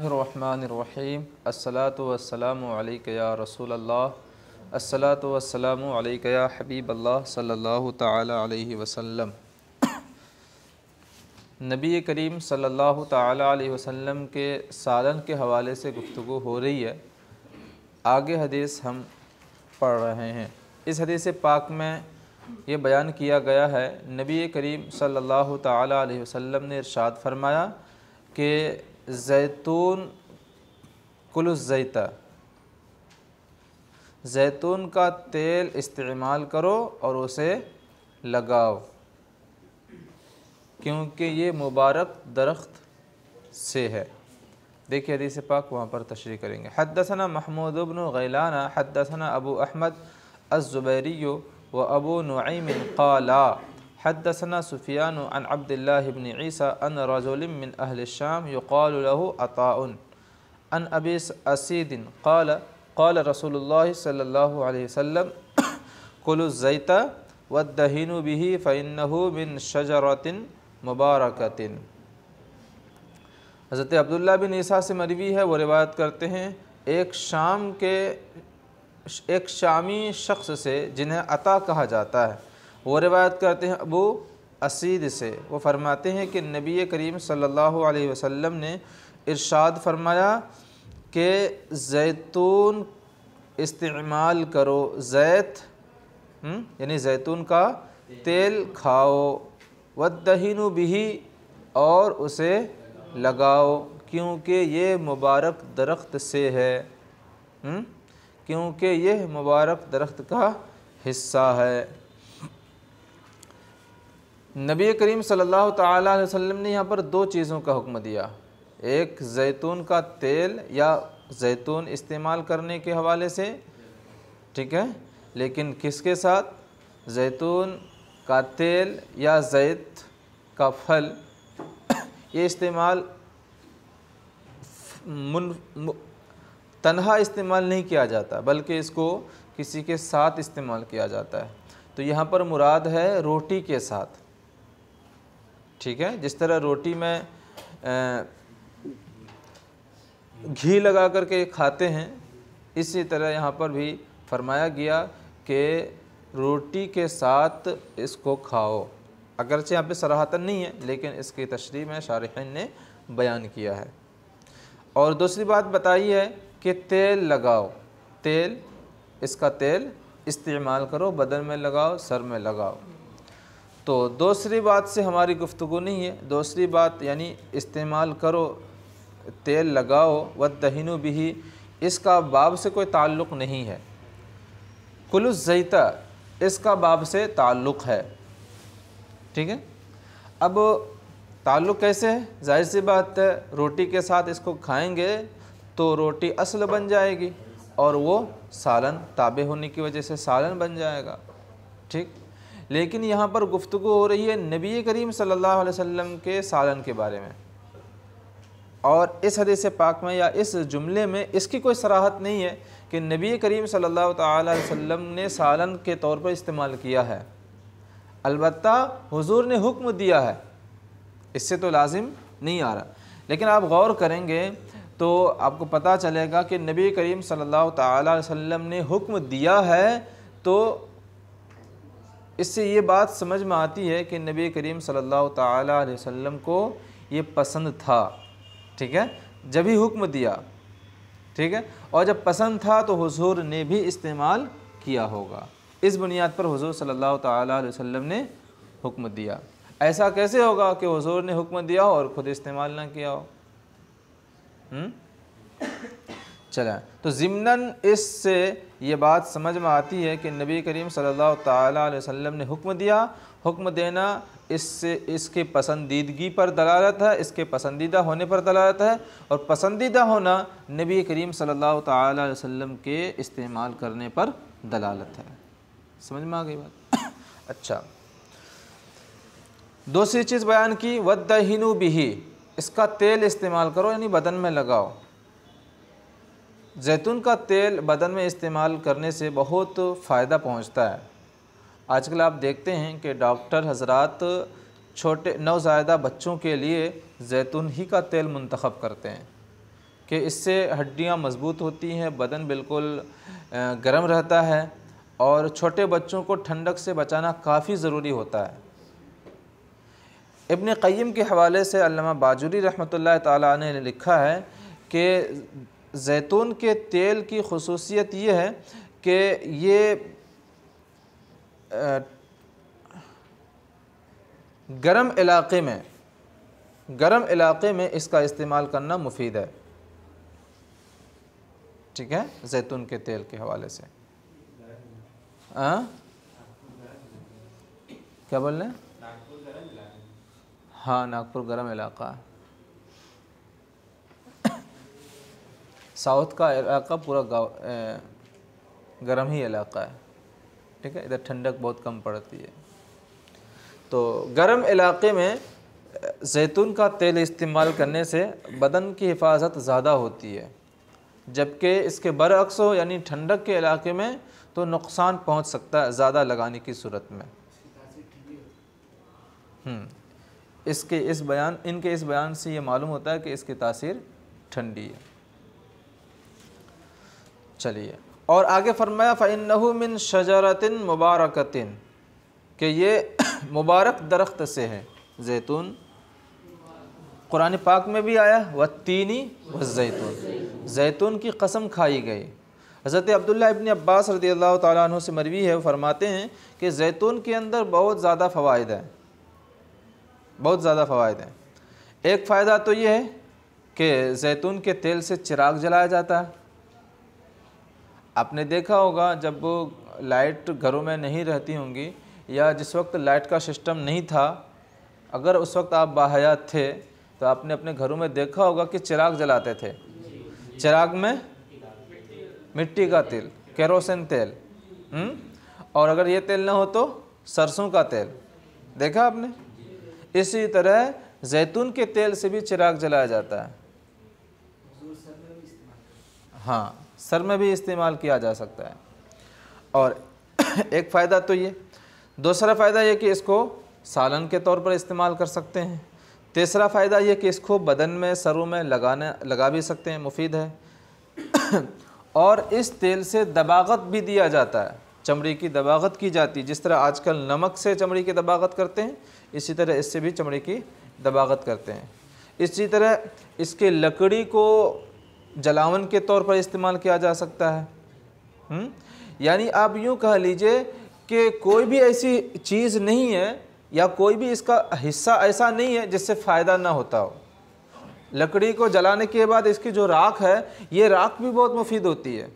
रहीम असलातम या रसूल अल्लाह असलातम या हबीब अल्लाह सल्लल्लाहु ताला अलैहि वसल्लम नबी करीम सल्लल्लाहु ताला अलैहि वसल्लम के सालन के हवाले से गुफ्तु हो रही है आगे हदीस हम पढ़ रहे हैं इस हदीस पाक में ये बयान किया गया है नबी करीम सल्लल्लाहु ताला अलैहि वसल्लम ने इरशाद फरमाया कि जैतून कुलुस जैता जैतून का तेल इस्तेमाल करो और उसे लगाओ क्योंकि ये मुबारक दरख्त से है देखिए हदीस पाक वहाँ पर तशरी करेंगे हदसना महमूद उबन गैलाना हदसना अबू अहमद अज़ुबैरियो व अबू नईम काला हदसना सुफियान अन अब्दिल्लाबन ईसा अन रजुलमिन अहलशाम यक़ालू अताउन अन अबी असीदिन कल कल रसूल सल्ला वसम कुलज़ैता वदहनु बिही फ़ैनहू बिन शजरतिन मुबारकतिन हज़रत अब्दुल्ला बिन ईसा से मरवी है वो रिवायत करते हैं एक शाम के एक शामी शख्स से जिन्हें अता कहा जाता है वो रिवायत करते हैं अबू असीद से वो फरमाते हैं कि नबी करीम सल्लल्लाहु अलैहि वसल्लम ने इरशाद फरमाया कि जैतून इस्तेमाल करो जैत हम्म, यानी जैतून का तेल खाओ व दहीनु बिही और उसे लगाओ क्योंकि ये मुबारक दरख्त से है हम्म, क्योंकि यह मुबारक दरख्त का हिस्सा है नबी करीम सल्लल्लाहु अलैहि वसल्लम ने यहाँ पर दो चीज़ों का हुक्म दिया एक जैतून का तेल या जैतून इस्तेमाल करने के हवाले से ठीक है लेकिन किसके साथ जैतून का तेल या जैत का फल ये इस्तेमाल मुन तनहा इस्तेमाल नहीं किया जाता बल्कि इसको किसी के साथ इस्तेमाल किया जाता है तो यहाँ पर मुराद है रोटी के साथ ठीक है जिस तरह रोटी में घी लगा करके खाते हैं इसी तरह यहाँ पर भी फरमाया गया कि रोटी के साथ इसको खाओ अगरचे यहाँ पे सराहतन नहीं है लेकिन इसकी तशरी में शारहन ने बयान किया है और दूसरी बात बताई है कि तेल लगाओ तेल इसका तेल इस्तेमाल करो बदन में लगाओ सर में लगाओ तो दूसरी बात से हमारी गुफ्तु नहीं है दूसरी बात यानी इस्तेमाल करो तेल लगाओ व दहीनु भी इसका बाब से कोई ताल्लुक़ नहीं है कुलुसैता इसका बाब से ताल्लुक़ है ठीक है अब ताल्लुक़ कैसे है जाहिर सी बात है रोटी के साथ इसको खाएंगे तो रोटी असल बन जाएगी और वो सालन ताबे होने की वजह से सालन बन जाएगा ठीक लेकिन यहाँ पर गुफ्तु हो रही है नबी करीम सल्लल्लाहु अलैहि वसल्लम के सालन के बारे में और इस हदीस पाक में या इस जुमले में इसकी कोई सराहत नहीं है कि नबी करीम सल्लल्लाहु अलैहि वसल्लम ने सालन के तौर पर इस्तेमाल किया है अलबत् हुजूर ने हुक्म दिया है इससे तो लाजिम नहीं आ रहा लेकिन आप गौर करेंगे तो आपको पता चलेगा कि नबी करीम सल्लल्लाहु अलैहि वसल्लम ने हुक्म दिया है तो इससे ये बात समझ में आती है कि नबी करीम सल्लल्लाहु अलैहि वसल्लम को ये पसंद था ठीक है जब ही हुक्म दिया ठीक है और जब पसंद था तो हुजूर ने भी इस्तेमाल किया होगा इस बुनियाद पर हुजूर सल्लल्लाहु अलैहि वसल्लम ने हुक्म दिया ऐसा कैसे होगा कि हुजूर ने हुक्म दिया और ख़ुद इस्तेमाल ना किया हो हुँ? हम्म? चला तो ज़मनन इससे ये बात समझ में आती है कि नबी करीम सल्लल्लाहु अलैहि वसल्लम ने हुक्म दिया हुक्म देना इससे इसके पसंदीदगी पर दलालत है इसके पसंदीदा होने पर दलालत है और पसंदीदा होना नबी करीम सल्लल्लाहु अलैहि वसल्लम के इस्तेमाल करने पर दलालत है समझ में आ गई बात अच्छा दूसरी चीज़ बयान की वदहिनु बिही इसका तेल इस्तेमाल करो यानी बदन में लगाओ जैतून का तेल बदन में इस्तेमाल करने से बहुत फ़ायदा पहुंचता है आजकल आप देखते हैं कि डॉक्टर हजरात छोटे नवजायदा बच्चों के लिए जैतून ही का तेल मंतखब करते हैं कि इससे हड्डियां मजबूत होती हैं बदन बिल्कुल गर्म रहता है और छोटे बच्चों को ठंडक से बचाना काफ़ी ज़रूरी होता है इबन क़य्यम के हवाले से अल्लामा बाजूरी रहमतुल्लाह ताला ने लिखा है कि जैतून के तेल की खसूसियत ये है कि ये गर्म इलाके में गर्म इलाके में इसका इस्तेमाल करना मुफीद है ठीक है जैतून के तेल के हवाले से आ? हाँ? क्या बोल रहे हैं हाँ नागपुर गर्म इलाका है साउथ का इलाका पूरा गर्म ही इलाका है ठीक है इधर ठंडक बहुत कम पड़ती है तो गर्म इलाके में जैतून का तेल इस्तेमाल करने से बदन की हिफाजत ज़्यादा होती है जबकि इसके बरअक्स हो यानी ठंडक के इलाके में तो नुकसान पहुंच सकता है ज़्यादा लगाने की सूरत में हम्म। इसके इस बयान इनके इस बयान से ये मालूम होता है कि इसकी तासीर ठंडी है चलिए और आगे फरमाया फ़ैन मिन शजारतिन मुबारकतिन कि ये मुबारक दरख्त से है जैतून कुरान पाक में भी आया व तीनी व जैतून जैतून की कसम खाई गई हज़रत अब्दुल्ला इबन अब्बास रदी अल्लाह तु से मरवी है वो फरमाते हैं कि जैतून के अंदर बहुत ज़्यादा फ़वाद हैं बहुत ज़्यादा फ़वाद हैं एक फ़ायदा तो ये है कि जैतून के तेल से चिराग जलाया जाता है आपने देखा होगा जब लाइट घरों में नहीं रहती होंगी या जिस वक्त लाइट का सिस्टम नहीं था अगर उस वक्त आप बाहयात थे तो आपने अपने घरों में देखा होगा कि चिराग जलाते थे चिराग में मिट्टी का तेल केरोसिन तेल हुँ? हम्म? और अगर ये तेल ना हो तो सरसों का तेल देखा आपने इसी तरह जैतून के तेल से भी चिराग जलाया जाता है हाँ सर में भी इस्तेमाल किया जा सकता है और एक फ़ायदा तो ये दूसरा फ़ायदा ये कि इसको सालन के तौर पर इस्तेमाल कर सकते हैं तीसरा फ़ायदा ये कि इसको बदन में सरों में लगाने लगा भी सकते हैं मुफीद है और इस तेल से दबागत भी दिया जाता है चमड़ी की दबागत की जाती है जिस तरह आजकल नमक से चमड़ी की दबागत करते हैं इसी तरह इससे भी चमड़ी की दबागत करते हैं इसी तरह इसके लकड़ी को जलावन के तौर पर इस्तेमाल किया जा सकता है हम्म? यानी आप यूँ कह लीजिए कि कोई भी ऐसी चीज़ नहीं है या कोई भी इसका हिस्सा ऐसा नहीं है जिससे फ़ायदा ना होता हो लकड़ी को जलाने के बाद इसकी जो राख है ये राख भी बहुत मुफीद होती है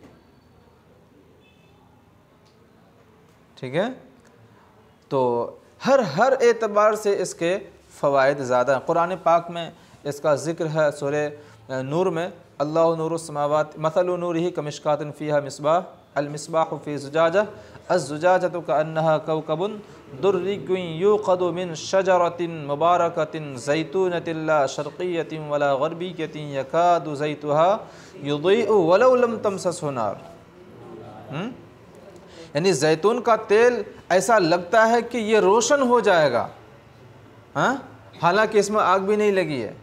ठीक है तो हर हर एतबार से इसके फ़वाद ज़्यादा हैं कुरान पाक में इसका ज़िक्र है सुर नूर में अल्लाह नूर नूरसमावत मसल नूर ही कमिशकातन फ़िया मिसबाह अलमिसबाह फ़ी जुजाजा अजुजाजत का अनहा कवकबन दुर्रिगुन शजरतिन मुबारकतिन जैतूनतिल्ला शर्क़ीतिन वला गरबीतिन यकादुजैतहा युदीम तमसस होनार यानी जैतून का तेल ऐसा लगता है कि ये रोशन हो जाएगा हालांकि इसमें आग भी नहीं लगी है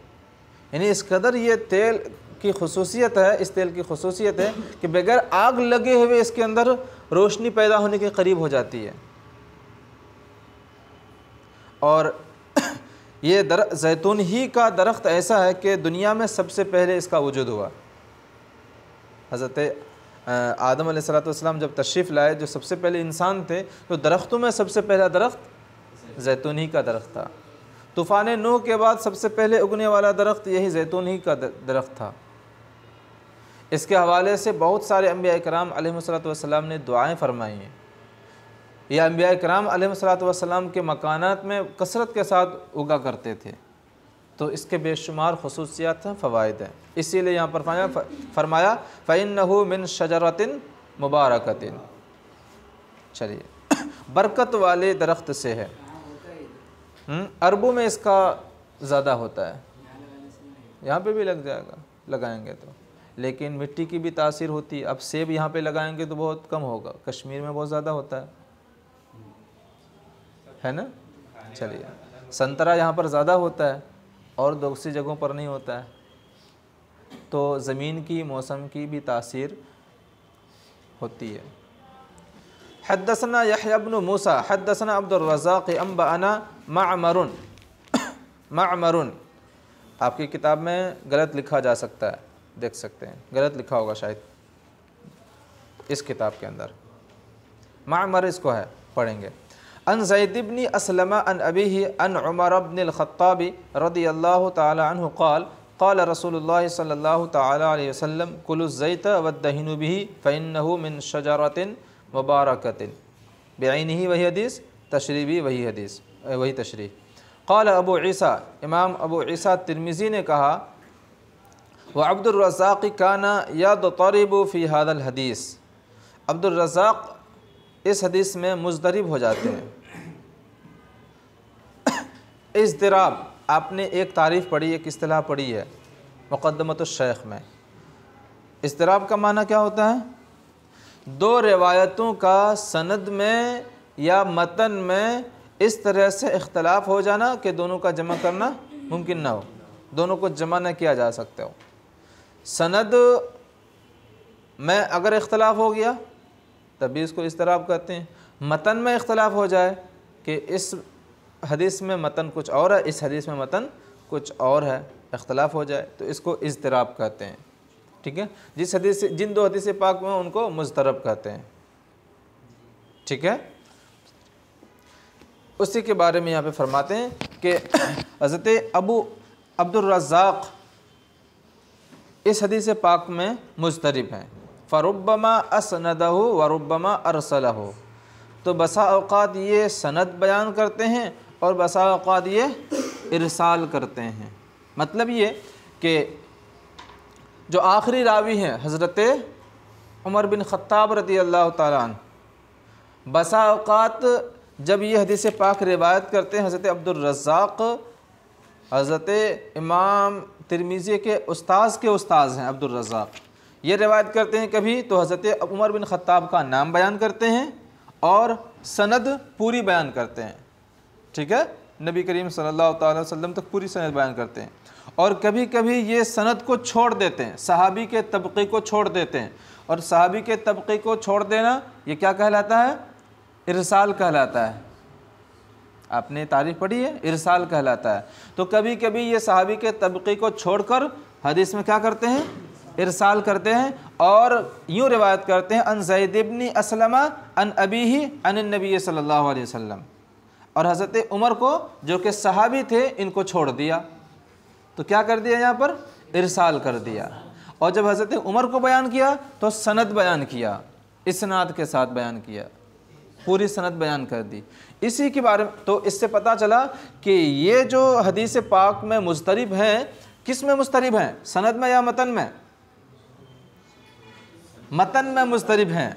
यानी इस कदर ये तेल की खसूसियत है इस तेल की खसूसियत है कि बगैर आग लगे हुए इसके अंदर रोशनी पैदा होने के करीब हो जाती है और ये दर जैतून ही का दरख्त ऐसा है कि दुनिया में सबसे पहले इसका वजूद हुआ हज़रत आदम सलाम जब तशरीफ़ लाए जो सबसे पहले इंसान थे तो दरख्तों में सबसे पहला दरख्त जैतून ही का दरख्त था तूफ़ान नू के बाद सबसे पहले उगने वाला दरख्त यही जैतून ही का दरख्त था इसके हवाले से बहुत सारे अम्बिया कराम आलमसलाम ने दुआएँ फ़रमाई हैं यह अम्बिया कराम आलमसलाम के मकानात में कसरत के साथ उगा करते थे तो इसके बेशुमार खसूसियात हैं फ़वाद हैं इसीलिए यहाँ पर फरमाया फ़ैन मिन शजरतिन मुबारकतिन चलिए बरकत वाले दरख्त से है हम्म, अरबों में इसका ज़्यादा होता है यहाँ पे भी लग जाएगा लगाएंगे तो लेकिन मिट्टी की भी तासीर होती है अब सेब यहाँ पे लगाएंगे तो बहुत कम होगा कश्मीर में बहुत ज़्यादा होता है है ना चलिए संतरा यहाँ पर ज़्यादा होता है और दूसरी जगहों पर नहीं होता है तो ज़मीन की मौसम की भी तासीर होती है हदसना यहबन मूसा हदसना अब्दुलरजाक अम्बाना मामरुन मामरुन आपकी किताब में गलत लिखा जा सकता है देख सकते हैं गलत लिखा होगा शायद इस किताब के अंदर मामर इसको है पढ़ेंगे अन जैदबनी असलमा अन अबी अन उमर अबनख़ाबी रदी अल्लाह तह कल قال رسول الله صلى الله تعالى عليه وسلم كل الزيت والدهن به فإنه من شجرة مباركة بعينه وهي حديث वही हदीस वही तशरी कल अबू ईसा इमाम अबू ईसा तिरमिज़ी ने कहा व अब्दुलरज़ाक़ काना याद तौरब फ़ी हादल हदीस अब्दुलरज़ाक़ इस हदीस में मुजदरब हो जाते हैं इस दराब आपने एक तारीफ़ पढ़ी एक असलाह पढ़ी है मुक़दमत शेख में इस दराब का माना क्या होता है दो रिवायतों का सनद में या मतन में इस तरह से इख्तलाफ हो जाना कि दोनों का जमा करना मुमकिन ना हो दोनों को जमा न किया जा सकता हो सनद में अगर इख्तलाफ हो गया तभी इसको इसतराब कहते हैं मतन में इख्तलाफ हो जाए कि इस हदीस में मतन कुछ और है इस हदीस में मतन कुछ और है इख्तलाफ हो जाए तो इसको इजतराब कहते हैं ठीक है जिस हदीस जिन दो हदीस पाक में उनको मुजतरब कहते हैं ठीक है उसी के बारे में यहाँ पे फरमाते हैं कि हज़रत अबू अब्दुलरज़ाक़ इस हदीस पाक में मुस्तरब है फ़रुबमा असनद हो वरुबमा अरसल हो तो बसा अवत ये सनद बयान करते हैं और बसा अवत ये इरसाल करते हैं मतलब ये कि जो आखिरी रावी हैं हज़रत उमर बिन ख़ाब रती अल्लाह तालान बसा अवत जब ये हदीस पाक रिवायत करते हैं हज़रत अब्दुलरज़ाक हज़रत इमाम तिरमीज़ी के उस्ताज़ के उस्ताज़ हैं अब्दुलरज़ाक ये रिवायत करते हैं कभी तो हज़रत उमर बिन ख़त्ताब का नाम बयान करते हैं और सनद पूरी बयान करते हैं ठीक है नबी करीम सल्लल्लाहु अलैहि वसल्लम तक पूरी सनद बयान करते हैं और कभी कभी ये सनद को छोड़ देते हैं सहाबी के तबके को छोड़ देते हैं और सहाबी के तबके को छोड़ देना ये क्या कहलाता है इरसाल कहलाता है आपने तारीफ पढ़ी है इरसाल कहलाता है तो कभी कभी ये सहाबी के तबके को छोड़कर हदीस में क्या करते हैं इरसाल करते हैं और यूँ रिवायत करते हैं अन जैदबनी असलमा अन अबी ही अन नबी सल्लल्लाहु अलैहि वसल्लम और हज़रत उमर को जो कि सहाबी थे इनको छोड़ दिया तो क्या कर दिया यहाँ पर इरसाल कर दिया और जब हज़रत उमर को बयान किया तो सनत बयान किया इसनाद के साथ बयान किया पूरी सनत बयान कर दी इसी के बारे में तो इससे पता चला कि ये जो हदीस पाक में मुस्तरब हैं किस में मुस्तरब हैं सनद में या मतन में मतन में मुस्तरब हैं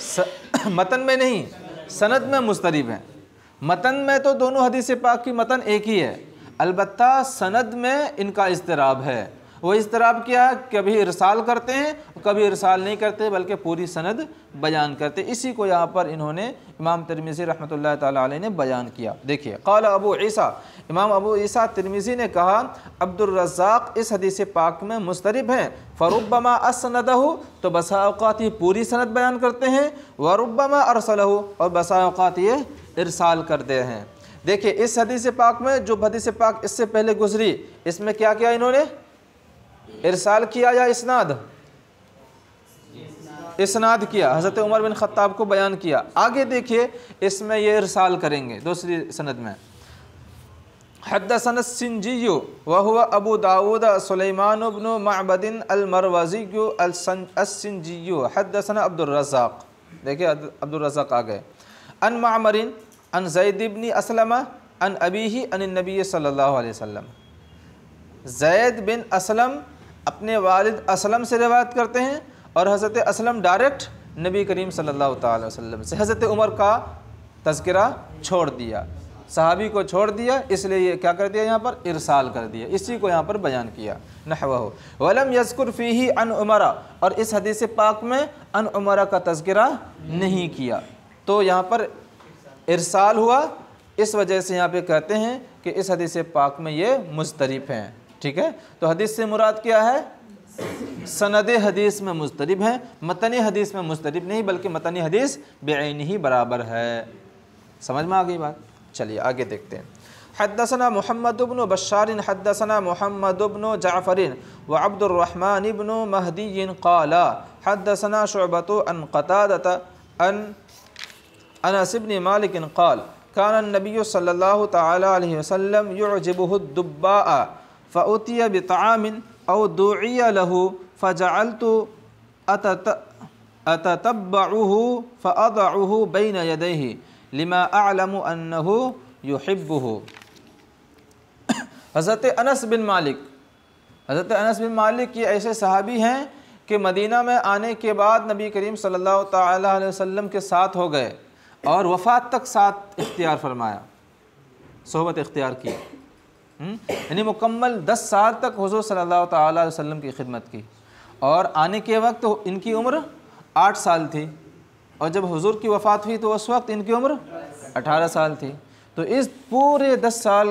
स... मतन में नहीं सनद में मुस्तरब हैं मतन में तो दोनों हदीस पाक की मतन एक ही है अलबत् सनद में इनका इसतराब है वो इस तरह क्या कभी इरसाल करते हैं कभी इरसाल नहीं करते बल्कि पूरी सनद बयान करते इसी को यहाँ पर इन्होंने इमाम तिरमिज़ी रहमत ला ने बयान किया देखिए कौल अबू ईसा इमाम अबू ईसा तिरमिज़ी ने कहा अब्दुलरजाक इस हदीस पाक में मुस्तरब हैं फ़रुबमा असनद तो बसा अवत ये पूरी सनद बयान करते हैं वरुबमा अरसल और बसा ये इरसाल करते हैं देखिए इस हदीस पाक में जो हदीस पाक इससे पहले गुजरी इसमें क्या किया इन्होंने इरसाल किया या इसनाद इसनाद किया हज़रत उमर बिन ख़त्ताब को बयान किया आगे देखिए इसमें ये इरसाल करेंगे दूसरी सनद में हदसन सिंजियो वह अबू दाऊद सलेमानबन माबदिन अलमरवजीसिंजियो हदसन अब्दुलरजाक देखिए अब्दुलरजाक आ गए अन मामरिन अन जैदबनी असलमा अन अबी ही अन नबी सल्लल्लाहु अलैहि वसल्लम जैद बिन असलम अपने वालिद असलम से रिवायत करते हैं और हज़रत असलम डायरेक्ट नबी करीम सल्लल्लाहु अलैहि वसल्लम से हज़रत उमर का तस्करा छोड़ दिया सहाबी को छोड़ दिया इसलिए ये क्या कर दिया यहाँ पर इरसाल कर दिया इसी को यहाँ पर बयान किया नहवा हो वलम यस्कुर फ़ी अन उमरा और इस हदीस पाक में अन उमरा का तस्करा नहीं किया तो यहाँ पर इरसाल हुआ इस वजह से यहाँ पे कहते हैं कि इस हदीस पाक में ये मुस्तरफ हैं ठीक है तो हदीस से मुराद क्या है सनद हदीस में मुस्तरब है मतन हदीस में मुस्तरब नहीं बल्कि मतन हदीस बेन ही बराबर है समझ में आ गई बात चलिए आगे देखते हैं हदसना मोहम्मद इबन बशार हदसना मोहम्मद इबन जाफ़रिन व अब्दुलरहमान इबन महदी कला हदसना शोबत अन कतादत अन अनसिबन मालिक कल कान नबी सल्लल्लाहु अलैहि फ़तिया बतामिन और दुआ लहू अत तो अततब्बहू फ़अदहू बैन यदही लिमा आलम अन्नहू हज़रत अनस बिन मालिक हज़रत अनस बिन मालिक ये ऐसे सहाबी हैं कि मदीना में आने के बाद नबी करीम सल्लल्लाहु अलैहि वसल्लम के साथ हो गए और वफ़ात तक साथ इख्तियार फरमाया सोबत इख्तियार की हम्म? यानी मुकम्मल दस साल तक हजूर सल्ला वसल्लम की खिदमत की और आने के वक्त तो इनकी उम्र आठ साल थी और जब हुजूर की वफ़ात हुई तो उस वक्त इनकी उम्र अठारह साल थी तो इस पूरे दस साल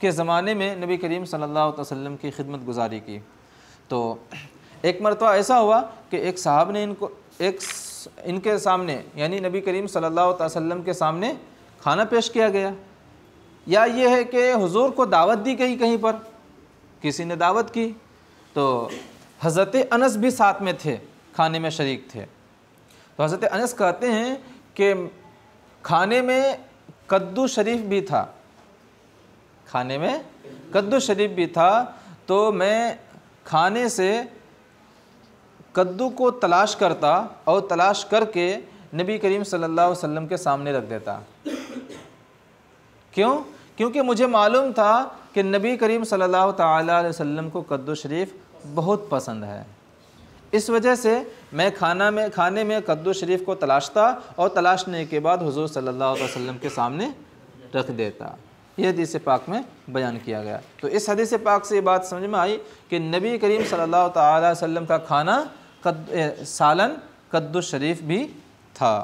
के ज़माने में नबी करीम सल्लल्लाहु अलैहि वसल्लम की खिदमत गुजारी की तो एक मरतबा ऐसा हुआ कि एक साहब ने इनको एक इनके सामने यानी नबी करीम सल्लल्लाहु अलैहि वसल्लम के सामने खाना पेश किया गया या ये है कि हुजूर को दावत दी गई कहीं पर किसी ने दावत की तो हज़रत अनस भी साथ में थे खाने में शरीक थे तो हज़रत अनस कहते हैं कि खाने में कद्दू शरीफ भी था खाने में कद्दू शरीफ भी था तो मैं खाने से कद्दू को तलाश करता और तलाश करके नबी करीम सल्लल्लाहु अलैहि वसल्लम के सामने रख देता क्यों क्योंकि मुझे मालूम था कि नबी करीम सल्लल्लाहु अलैहि वसल्लम को कद्दू शरीफ बहुत पसंद है इस वजह से मैं खाना में खाने में कद्दू शरीफ को तलाशता और तलाशने के बाद हुजूर सल्लल्लाहु अलैहि वसल्लम के सामने रख देता यह हदीस पाक में बयान किया गया तो इस हदीस पाक से ये बात समझ में आई कि नबी करीम सल्लल्लाहु अलैहि वसल्लम का खाना कद सालन कद्दू शरीफ भी था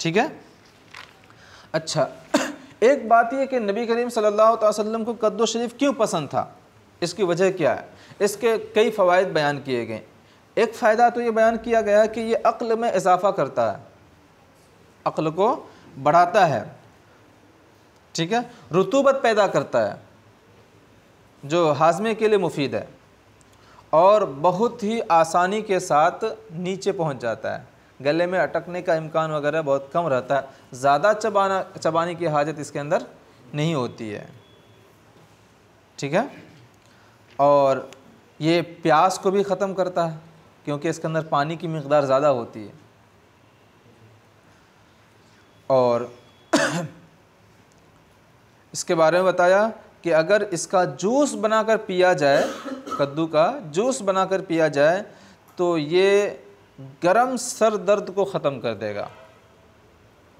ठीक है अच्छा एक बात यह कि नबी करीम सल्लल्लाहु अलैहि वसल्लम को कद्दू शरीफ क्यों पसंद था इसकी वजह क्या है इसके कई फ़वाद बयान किए गए एक फ़ायदा तो ये बयान किया गया कि ये अक्ल में इजाफ़ा करता है अक्ल को बढ़ाता है ठीक है रुतूबत पैदा करता है जो हाजमे के लिए मुफीद है और बहुत ही आसानी के साथ नीचे पहुंच जाता है गले में अटकने का इम्कान वगैरह बहुत कम रहता है ज़्यादा चबाना चबाने की हाजत इसके अंदर नहीं होती है ठीक है और ये प्यास को भी ख़त्म करता है क्योंकि इसके अंदर पानी की मकदार ज़्यादा होती है और इसके बारे में बताया कि अगर इसका जूस बनाकर पिया जाए कद्दू का जूस बनाकर पिया जाए तो ये गर्म सर दर्द को ख़त्म कर देगा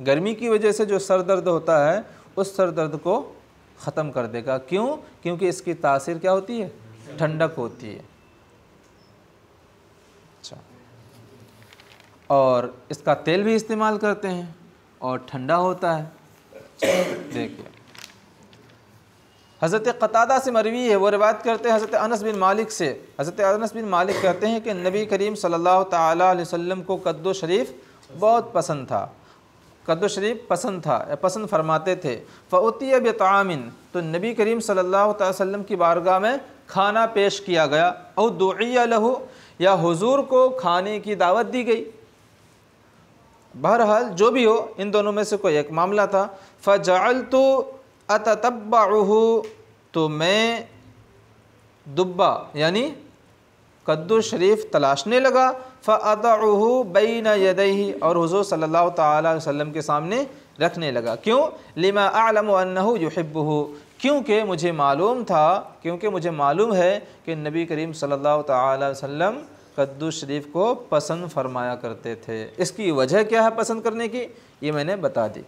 गर्मी की वजह से जो सर दर्द होता है उस सर दर्द को ख़त्म कर देगा क्यों क्योंकि इसकी तासीर क्या होती है ठंडक होती है अच्छा और इसका तेल भी इस्तेमाल करते हैं और ठंडा होता है देखिए हज़रत कतादा से मरवी है वो रिवायत करते हैं हज़रत अनस बिन मालिक से हज़रत अनस बिन मालिक कहते हैं कि नबी करीम सल्लल्लाहु अलैहि वसल्लम को कद्दो शरीफ बहुत पसंद था कद्दो शरीफ पसंद था या पसंद फरमाते थे फ़तिया तामिन तो नबी करीम सल्लल्लाहु अलैहि वसल्लम की बारगाह में खाना पेश किया गया और दुआ लहू या हुजूर को खाने की दावत दी गई बहरहाल जो भी हो इन दोनों में से कोई एक मामला था फ़जाल तो अततब्बाहू तो मैं दुब्बा यानी कद्दू शरीफ तलाशने लगा फ़ातहू बैन यदही और हजूर सल्लल्लाहु अलैहि वसल्लम के सामने रखने लगा क्यों लिमा आलमू युहबू क्योंकि मुझे मालूम था क्योंकि मुझे मालूम है कि नबी करीम सल्लल्लाहु अलैहि वसल्लम कद्दू शरीफ को पसंद फरमाया करते थे इसकी वजह क्या है पसंद करने की ये मैंने बता दी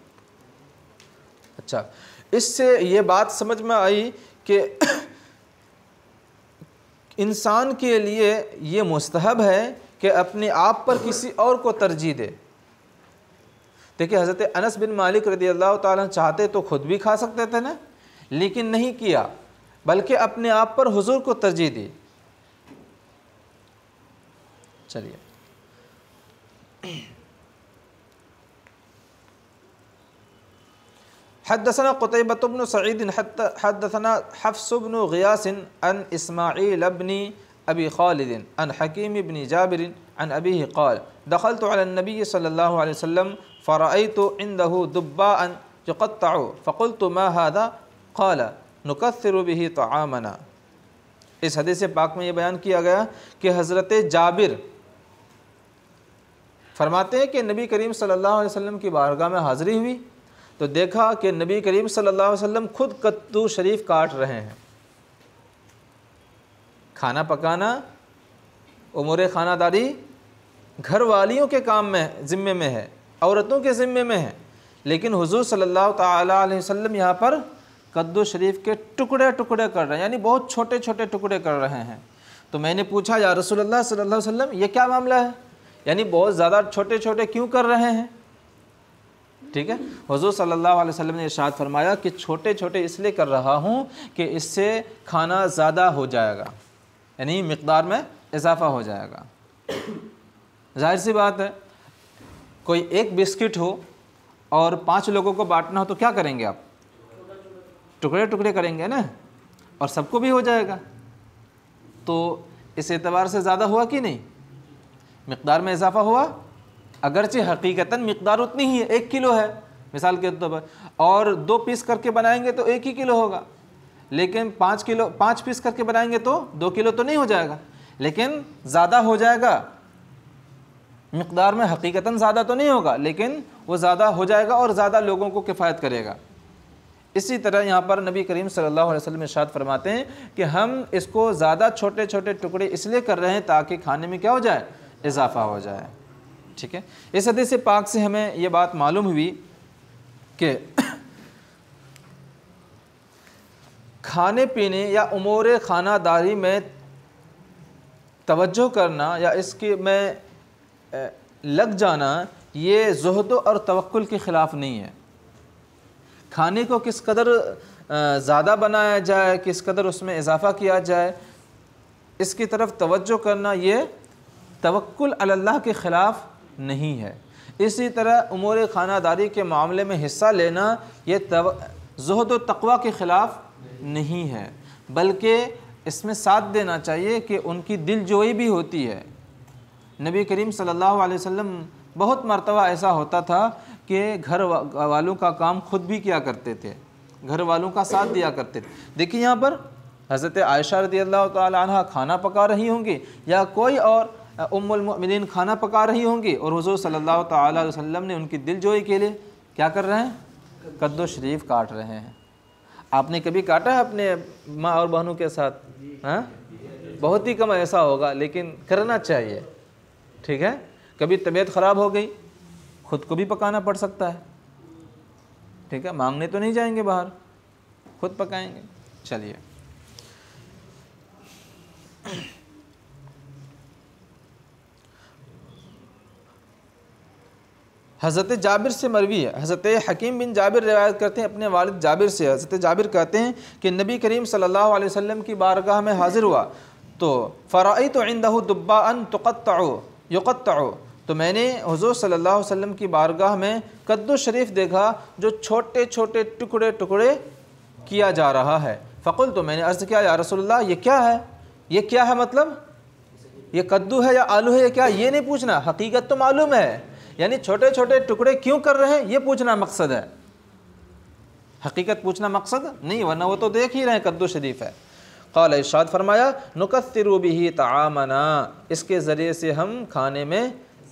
अच्छा इससे ये बात समझ में आई कि इंसान के लिए ये मुस्तहब है कि अपने आप पर किसी और को तरजीह दे देखिए हज़रत अनस बिन मालिक रदी अल्लाह ताला चाहते तो ख़ुद भी खा सकते थे ना लेकिन नहीं किया बल्कि अपने आप पर हुजूर को तरजीह दी चलिए हदसना कुतबतबन सईदिन हदसना हफ्सबन गियासिन अन इसमाईल अबनी अबी खालिदिन अन हकीम इबनी जाबिरिन अन अबी कौल दखल तो नबी सल्ला वसम फ़राई तो इन दहू दुब्बा अन जुक़त्ता फ़कुल तो महदा कौल नुकसर भी तो आमना इस हदीस पाक में ये बयान किया गया कि हज़रत जाबिर फरमाते हैं कि नबी करीम सल्लल्लाहु अलैहि वसल्लम की बारगाह में हाज़िरी हुई तो देखा कि नबी करीम सल्लल्लाहु अलैहि वसल्लम खुद कद्दू शरीफ काट रहे हैं खाना पकाना उमर खानादारी घर वालियों के काम में ज़िम्मे में है औरतों के ज़िम्मे में है लेकिन हुजूर सल्लल्लाहु अलैहि वसल्लम यहाँ पर कद्दू शरीफ के टुकड़े टुकड़े कर रहे हैं यानी बहुत छोटे छोटे टुकड़े कर रहे हैं तो मैंने पूछा या रसूल अल्लाह सल्लल्लाहु अलैहि वसल्लम ये क्या मामला है यानी बहुत ज़्यादा छोटे छोटे क्यों कर रहे हैं ठीक है हजूर सल्ला अलैहि ने इशाद फरमाया कि छोटे छोटे इसलिए कर रहा हूँ कि इससे खाना ज़्यादा हो जाएगा यानी मकदार में इजाफा हो जाएगा जाहिर सी बात है कोई एक बिस्किट हो और पाँच लोगों को बांटना हो तो क्या करेंगे आप टुकड़े टुकड़े करेंगे ना और सबको भी हो जाएगा तो इस एतबार से ज़्यादा हुआ कि नहीं मकदार में इजाफा हुआ अगरचे हकीकता मकदार उतनी ही है एक किलो है मिसाल के तौर पर और दो पीस करके बनाएंगे तो एक ही किलो होगा लेकिन पाँच किलो पाँच पीस करके बनाएंगे तो दो किलो तो नहीं हो जाएगा लेकिन ज़्यादा हो जाएगा मकदार में हकीकता ज़्यादा तो नहीं होगा लेकिन वो ज़्यादा हो जाएगा और ज़्यादा लोगों को किफ़ायत करेगा इसी तरह यहाँ पर नबी करीम सल्लल्लाहु अलैहि वसल्लम इरशाद फरमाते हैं कि हम इसको ज़्यादा छोटे छोटे टुकड़े इसलिए कर रहे हैं ताकि खाने में क्या हो जाए इजाफा हो जाए ठीक है इस हदीस से पाक से हमें यह बात मालूम हुई कि खाने पीने या उमूर खानादारी में तवज्जो करना या इसके में लग जाना ये जहद और तवक्ल के ख़िलाफ़ नहीं है खाने को किस कदर ज़्यादा बनाया जाए किस कदर उसमें इजाफ़ा किया जाए इसकी तरफ तवज्जो करना ये तवक्ल अल्लाह के ख़िलाफ़ नहीं है इसी तरह उमूर खानादारी के मामले में हिस्सा लेना ये जहद व तकवा के ख़िलाफ़ नहीं है बल्कि इसमें साथ देना चाहिए कि उनकी दिल जोई भी होती है नबी करीम सल्लल्लाहु अलैहि वसल्लम बहुत मरतबा ऐसा होता था कि घर वालों का काम खुद भी किया करते थे घर वालों का साथ दिया करते थे देखिए यहाँ पर हज़रत आयशा रदी अल्लाह तह खाना पका रही होंगी या कोई और उमिन खाना पका रही होंगी और हजूर सल्ला वसल्लम ने उनकी दिल जोई के लिए क्या कर रहे हैं कद्दू शरीफ काट रहे हैं आपने कभी काटा है अपने माँ और बहनों के साथ हाँ बहुत ही कम ऐसा होगा लेकिन करना चाहिए ठीक है कभी तबीयत ख़राब हो गई खुद को भी पकाना पड़ सकता है ठीक है मांगने तो नहीं जाएंगे बाहर खुद पकाएंगे चलिए हज़रत जाबिर से मरवी है हज़रत हकीम बिन जाबिर रिवायत करते हैं अपने वालिद जाबिर से हज़रत जाबिर कहते हैं कि नबी करीम सल्लल्लाहु अलैहि वसल्लम की बारगाह में हाज़िर हुआ तो फ़राई तो इंदह दुब्बा अन तुक़ो युक़त तो मैंने हजूर सल्लल्लाहु अलैहि वसल्लम की बारगाह में कद्दू शरीफ देखा जो छोटे छोटे टुकड़े टुकड़े किया जा रहा है फ़कुल तो मैंने अर्ज़ किया या रसोल्ला ये क्या है ये क्या है मतलब ये कद्दू है या आलू है या क्या ये नहीं पूछना हकीकत तो मालूम है यानी छोटे छोटे टुकड़े क्यों कर रहे हैं ये पूछना मकसद है हकीकत पूछना मकसद नहीं वरना वो तो देख ही रहे हैं कद्दू शरीफ है कौल इर्शाद फरमाया नुकसरू भी तामना इसके ज़रिए से हम खाने में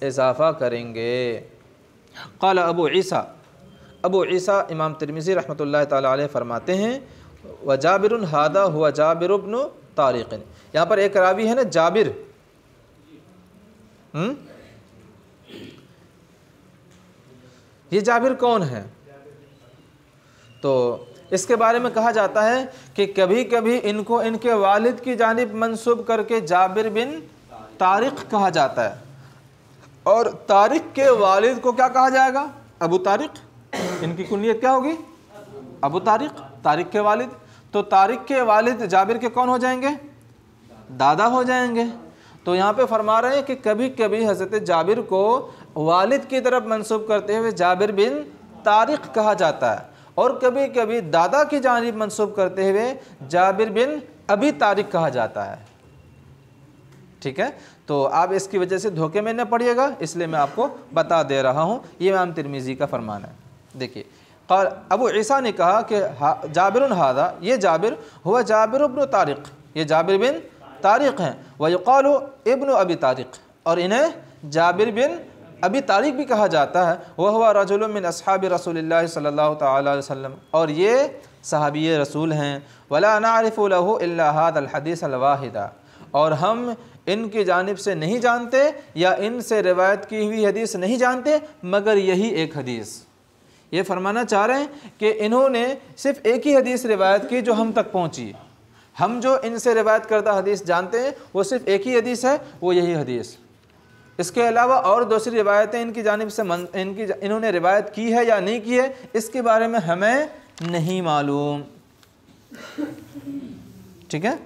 इजाफ़ा करेंगे कौल अबू ईसा अबू ईसा इमाम तिरमिज़ी रहमत ला फरमाते हैं व जाबिर हादा हुआ जाबिरबन तारिकिन यहाँ पर एक रावी है ना जाबिर हुँ? ये जाबिर कौन है तो इसके बारे में कहा जाता है कि कभी कभी इनको इनके वालिद की जानब मनसूब करके जाबिर बिन तारिक कहा जाता है और तारिक के वालिद को क्या कहा जाएगा अबू तारिक इनकी कुनीत क्या होगी अबू तारिक तारिक के वालिद तो तारिक के वालिद जाबिर के कौन हो जाएंगे दादा हो जाएंगे तो यहाँ पे फरमा रहे हैं कि कभी कभी हज़रत जाबिर को वालिद की तरफ मंसूब करते हुए जाबिर बिन तारिक कहा जाता है और कभी कभी दादा की जानब मंसूब करते हुए जाबिर बिन अभी तारिक कहा जाता है ठीक है तो आप इसकी वजह से धोखे में न पड़िएगा इसलिए मैं आपको बता दे रहा हूँ ये मैम तिरमीज़ी का फरमान है देखिए और अबू ईसा ने कहा कि जाबिर हादा ये जाबिर हुआ जाबिर बिन तारिक ये जाबिर बिन तारिक हैं वक़ाल इब्न अबी तारिक और इन्हें जाबिर बिन अभी तारिक भी कहा जाता है वह हुआ रजुलमिन असहाब रसोल सल्ला वसम और ये सहाबी रसूल हैं वला नारफ़लहदीस और हम इनकी जानब से नहीं जानते या इन से रिवायत की हुई हदीस नहीं जानते मगर यही एक हदीस ये फरमाना चाह रहे हैं कि इन्होंने सिर्फ़ एक ही हदीस रिवायत की जो हम तक पहुँची हम जो इनसे रिवायत करदा हदीस जानते हैं वो सिर्फ एक ही हदीस है वो यही हदीस इसके अलावा और दूसरी रिवायतें इनकी जानब से मन, इनकी इन्होंने रिवायत की है या नहीं की है इसके बारे में हमें नहीं मालूम ठीक है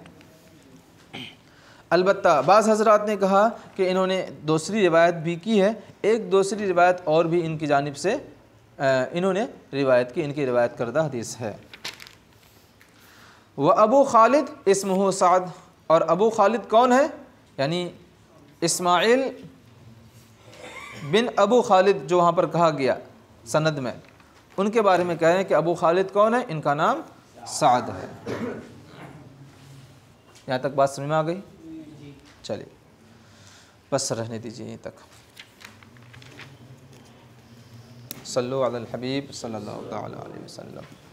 अलबत् बाज़ हजरात ने कहा कि इन्होंने दूसरी रिवायत भी की है एक दूसरी रिवायत और भी इनकी जानब से इन्होंने रिवायत की इनकी रिवायत करदा हदीस है व अबू खालिद इसमह साद और अबू खालिद कौन है यानी इस्माइल बिन अबू खालिद जो वहाँ पर कहा गया सनद में उनके बारे में कह रहे हैं कि अबू खालिद कौन है इनका नाम साद है यहाँ तक बात समझ में आ गई चलिए बस रहने दीजिए यहीं तक सल्लु अल हबीब सल्लल्लाहु अलैहि वसल्लम